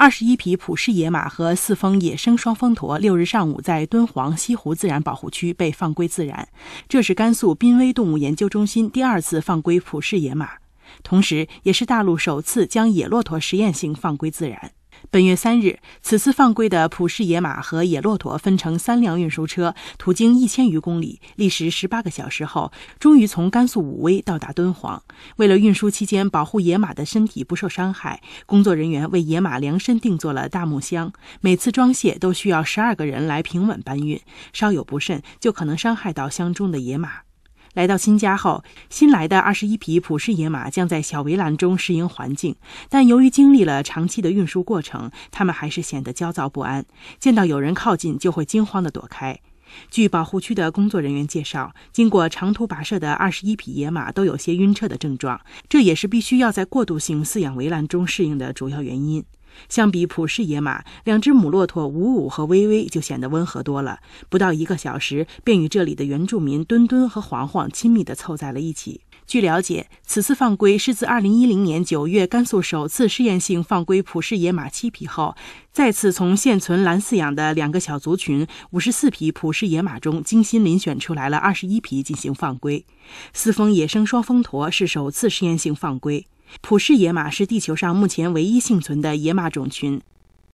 二十一匹普氏野马和四峰野生双峰驼六日上午在敦煌西湖自然保护区被放归自然。这是甘肃濒危动物研究中心第二次放归普氏野马，同时也是大陆首次将野骆驼实验性放归自然。本月三日，此次放归的普氏野马和野骆驼分成三辆运输车，途经一千余公里，历时十八个小时后，终于从甘肃武威到达敦煌。为了运输期间保护野马的身体不受伤害，工作人员为野马量身定做了大木箱，每次装卸都需要十二个人来平稳搬运，稍有不慎就可能伤害到箱中的野马。来到新家后，新来的二十一匹普氏野马将在小围栏中适应环境，但由于经历了长期的运输过程，它们还是显得焦躁不安，见到有人靠近就会惊慌地躲开。据保护区的工作人员介绍，经过长途跋涉的二十一匹野马都有些晕车的症状，这也是必须要在过渡性饲养围栏中适应的主要原因。相比普氏野马，两只母骆驼五五和微微就显得温和多了。不到一个小时，便与这里的原住民墩墩和黄黄亲密地凑在了一起。据了解，此次放归是自2010年9月甘肃首次试验性放归普氏野马七匹后，再次从现存蓝饲养的两个小族群五十四匹普氏野马中精心遴选出来了二十一匹进行放归。四峰野生双峰驼是首次试验性放归。普氏野马是地球上目前唯一幸存的野马种群。